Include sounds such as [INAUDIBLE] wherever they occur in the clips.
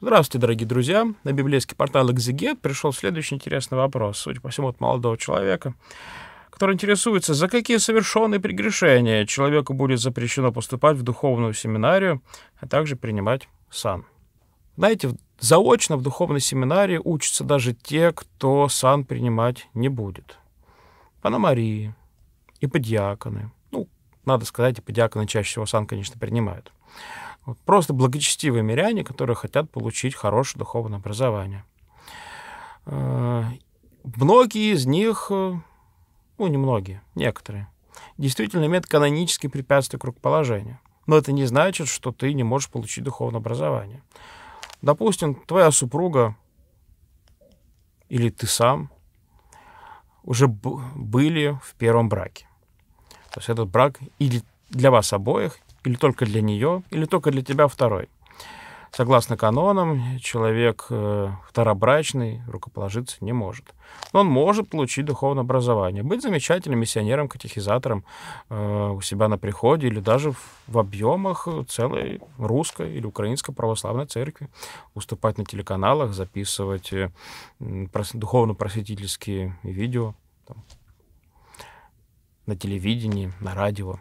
Здравствуйте, дорогие друзья. На библейский портал «Экзегет» пришел следующий интересный вопрос, судя по всему, от молодого человека, который интересуется, за какие совершенные прегрешения человеку будет запрещено поступать в духовную семинарию, а также принимать сан. Знаете, заочно в духовной семинарии учатся даже те, кто сан принимать не будет. Пономарии, и подиаконы. Ну, надо сказать, и подиаконы чаще всего сан, конечно, принимают. Вот просто благочестивые миряне, которые хотят получить хорошее духовное образование. Э, многие из них, э, ну, не многие, некоторые, действительно имеют канонические препятствия к рукоположению. Но это не значит, что ты не можешь получить духовное образование. Допустим, твоя супруга или ты сам уже были в первом браке. То есть этот брак или для вас обоих, или только для нее, или только для тебя второй. Согласно канонам, человек э, второбрачный рукоположиться не может. Но он может получить духовное образование, быть замечательным миссионером, катехизатором э, у себя на приходе или даже в, объемах целой русской или украинской православной церкви, уступать на телеканалах, записывать э, духовно-просветительские видео там, на телевидении, на радио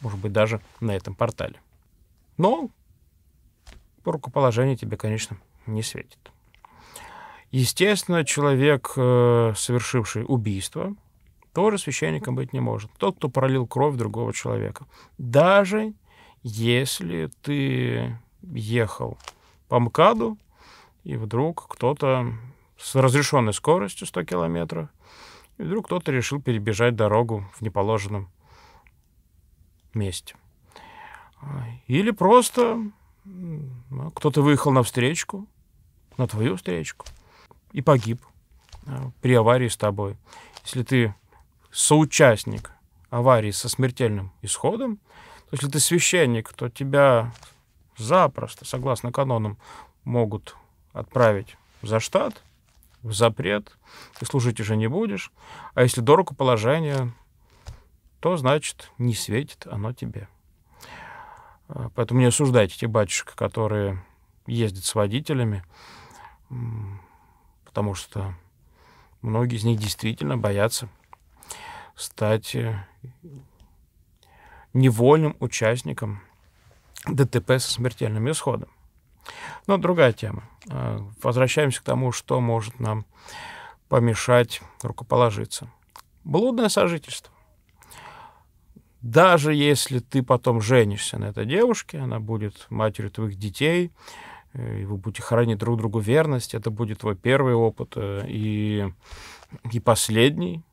может быть, даже на этом портале. Но рукоположение тебе, конечно, не светит. Естественно, человек, э, совершивший убийство, тоже священником быть не может. Тот, кто пролил кровь другого человека. Даже если ты ехал по МКАДу, и вдруг кто-то с разрешенной скоростью 100 километров, и вдруг кто-то решил перебежать дорогу в неположенном месть. Или просто кто-то выехал на встречку, на твою встречку, и погиб а, при аварии с тобой. Если ты соучастник аварии со смертельным исходом, то если ты священник, то тебя запросто, согласно канонам, могут отправить за штат, в запрет, ты служить уже не будешь. А если дорого положение, то значит не светит оно тебе. А, поэтому не осуждайте те батюшек, которые ездят с водителями, потому что многие из них действительно боятся стать э, невольным участником ДТП со смертельным исходом. Но другая тема. А, возвращаемся к тому, что может нам помешать рукоположиться. Блудное сожительство. Даже если ты потом женишься на этой девушке, она будет матерью твоих детей, э, и вы будете хранить друг другу верность, это будет твой первый опыт э, и, и последний,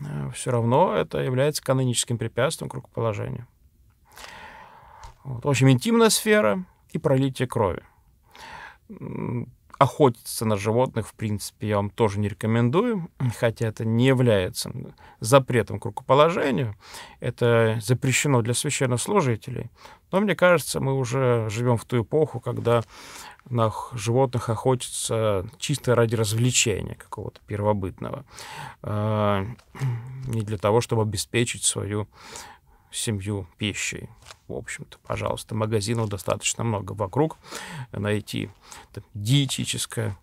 э, все равно это является каноническим препятствием к рукоположению. Вот. В общем, интимная сфера и пролитие крови охотиться на животных, в принципе, я вам тоже не рекомендую, [CLEARS THROAT] хотя это не является запретом к рукоположению, это запрещено для священнослужителей. Но мне кажется, мы уже живем в ту эпоху, когда на животных охотятся чисто ради развлечения какого-то первобытного, а, [CLEARS THROAT] не для того, чтобы обеспечить свою семью пищей. В общем-то, пожалуйста, магазинов достаточно много вокруг найти. Там, диетическое,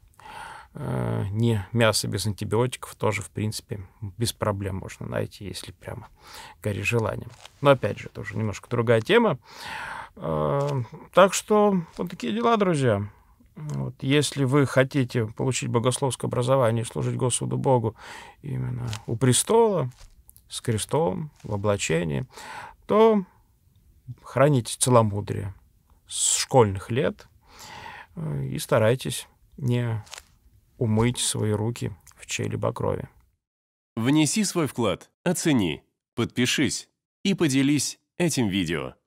э, не мясо без антибиотиков тоже, в принципе, без проблем можно найти, если прямо гори желанием. Но опять же, это уже немножко другая тема. Э, так что вот такие дела, друзья. Вот, если вы хотите получить богословское образование и служить Господу Богу именно у престола, с крестом, в облачении, то храните целомудрие с школьных лет э, и старайтесь не умыть свои руки в чьей-либо крови. Внеси свой вклад, оцени, подпишись и поделись этим видео.